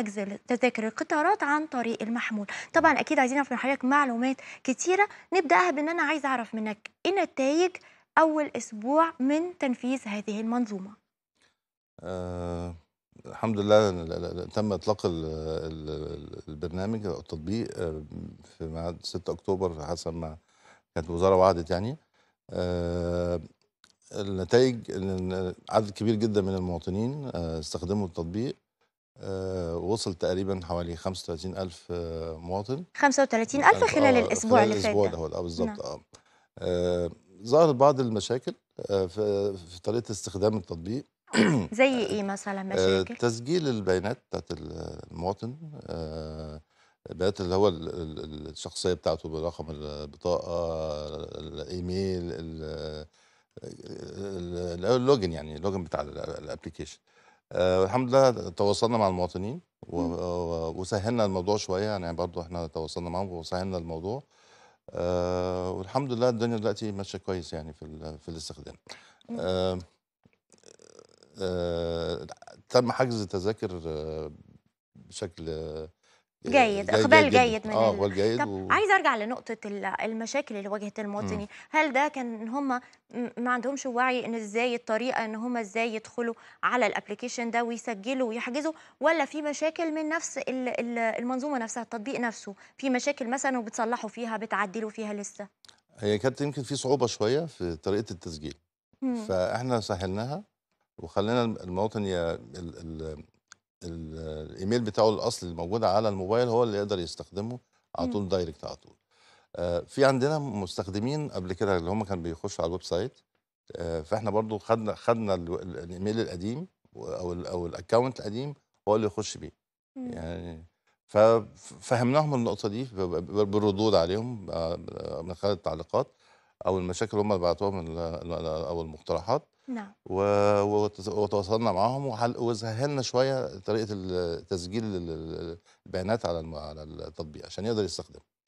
حجز تذاكر القطارات عن طريق المحمول طبعا اكيد عايزين نعرف من حضرتك معلومات كتيره نبداها بان انا عايز اعرف منك ايه نتائج اول اسبوع من تنفيذ هذه المنظومه أه الحمد لله تم اطلاق البرنامج او التطبيق آه، في ميعاد 6 اكتوبر حسب ما كانت الوزاره وعدت يعني أه النتائج عدد كبير جدا من المواطنين آه، استخدموا التطبيق آه، وصل تقريبا حوالي 35000 آه، مواطن 35000 يعني خلال آه، الاسبوع اللي فات الاسبوع ده بالظبط نعم. اه ظهرت بعض المشاكل في, في طريقه استخدام التطبيق زي ايه مثلا مشاكل؟ تسجيل البيانات بتاعت المواطن البيانات اللي هو الشخصيه بتاعته برقم البطاقه الايميل اللوجن يعني اللوجن بتاع الابلكيشن آه، الحمد لله تواصلنا مع المواطنين وسهلنا الموضوع شويه يعني برضه احنا تواصلنا معاهم وسهلنا الموضوع آه والحمد لله الدنيا دلوقتي ماشيه كويس يعني في في الاستخدام آه آه تم حجز التذاكر آه، بشكل آه، جيد اقبال جيد, جيد من اه اقبال جيد طب و... عايز ارجع لنقطه المشاكل اللي واجهت المواطنين هل ده كان ان هم ما عندهمش وعي ان ازاي الطريقه ان هم ازاي يدخلوا على الابلكيشن ده ويسجلوا ويحجزوا ولا في مشاكل من نفس المنظومه نفسها التطبيق نفسه في مشاكل مثلا وبتصلحوا فيها بتعدلوا فيها لسه هي كانت يمكن في صعوبه شويه في طريقه التسجيل مم. فاحنا سهلناها وخلينا المواطن ال ال الايميل بتاعه الاصلي الموجود على الموبايل هو اللي يقدر يستخدمه على طول دايركت على طول آه، في عندنا مستخدمين قبل كده اللي هم كانوا بيخشوا على الويب سايت آه، فاحنا برضو خدنا خدنا الايميل القديم او الـ او الاكونت القديم هو اللي يخش بيه يعني ففهمناهم النقطه دي بالردود عليهم آه، من خلال التعليقات او المشاكل اللي هم بعتوها او المقترحات نعم وتواصلنا معاهم وسهلنا شويه طريقه تسجيل البيانات على على التطبيق عشان يقدر يستخدمه